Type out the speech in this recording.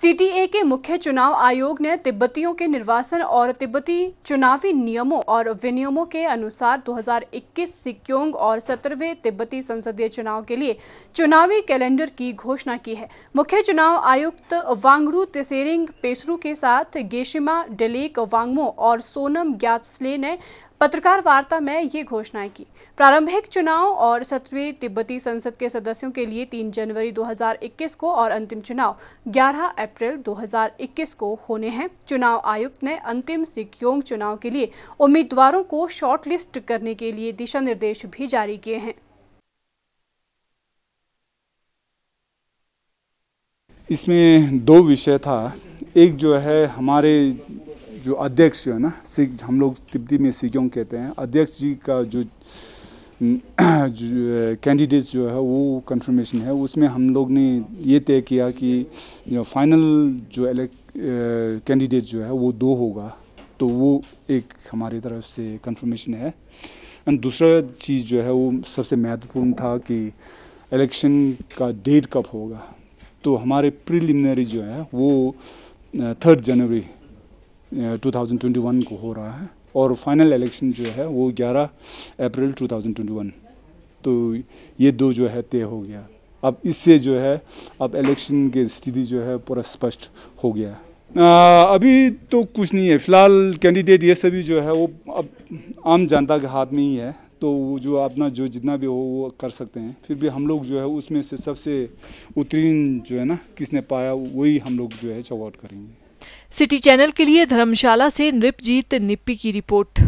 CTA के मुख्य चुनाव आयोग ने तिब्बतियों के निर्वासन और तिब्बती चुनावी नियमों और विनियमों के अनुसार 2021 सिक्योंग और सत्रहवें तिब्बती संसदीय चुनाव के लिए चुनावी कैलेंडर की घोषणा की है मुख्य चुनाव आयुक्त वांगरू तेसेरिंग पेसरू के साथ गेशिमा डेलेक वांगमो और सोनम ग्यासले ने पत्रकार वार्ता में ये घोषणाएं की प्रारंभिक चुनाव और सत्रवी तिब्बती संसद के सदस्यों के लिए 3 जनवरी 2021 को और अंतिम चुनाव 11 अप्रैल 2021 को होने हैं चुनाव आयुक्त ने अंतिम सिक्योंग चुनाव के लिए उम्मीदवारों को शॉर्टलिस्ट करने के लिए दिशा निर्देश भी जारी किए हैं इसमें दो विषय था एक जो है हमारे जो अध्यक्ष है ना सिख हम लोग तिब्बती में सिखों कहते हैं अध्यक्ष जी का जो कैंडिडेट जो है वो कंफर्मेशन है उसमें हम लोग ने ये तय किया कि फाइनल जो इलेक्ट कैंडिडेट जो है वो दो होगा तो वो एक हमारी तरफ से कंफर्मेशन है एंड दूसरा चीज़ जो है वो सबसे महत्वपूर्ण था कि इलेक्शन का डेट कब होगा तो हमारे प्रिलिमिनरी जो है वो थर्ड जनवरी 2021 को हो रहा है और फाइनल इलेक्शन जो है वो 11 अप्रैल 2021 तो ये दो जो है तय हो गया अब इससे जो है अब इलेक्शन की स्थिति जो है पूरा स्पष्ट हो गया आ, अभी तो कुछ नहीं है फिलहाल कैंडिडेट ये सभी जो है वो अब आम जनता के हाथ में ही है तो जो अपना जो जितना भी हो वो कर सकते हैं फिर भी हम लोग जो है उसमें से सबसे उत्तीर्ण जो है ना किसने पाया वही हम लोग जो है चौआउट करेंगे सिटी चैनल के लिए धर्मशाला से नृपजीत निप्पी की रिपोर्ट